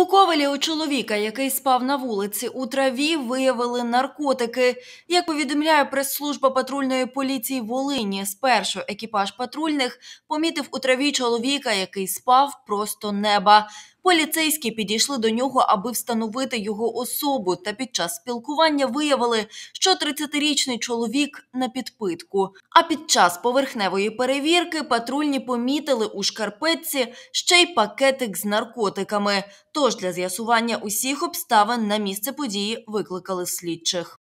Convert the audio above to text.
У ковалі у чоловіка, який спав на вулиці у траві, виявили наркотики. Як повідомляє прес-служба патрульної поліції Волині, спершу екіпаж патрульних помітив у траві чоловіка, який спав просто неба. Поліцейські підійшли до нього, аби встановити його особу. Та під час спілкування виявили, що 30-річний чоловік на підпитку. А під час поверхневої перевірки патрульні помітили у шкарпетці ще й пакетик з наркотиками. Тож для з'ясування усіх обставин на місце події викликали слідчих.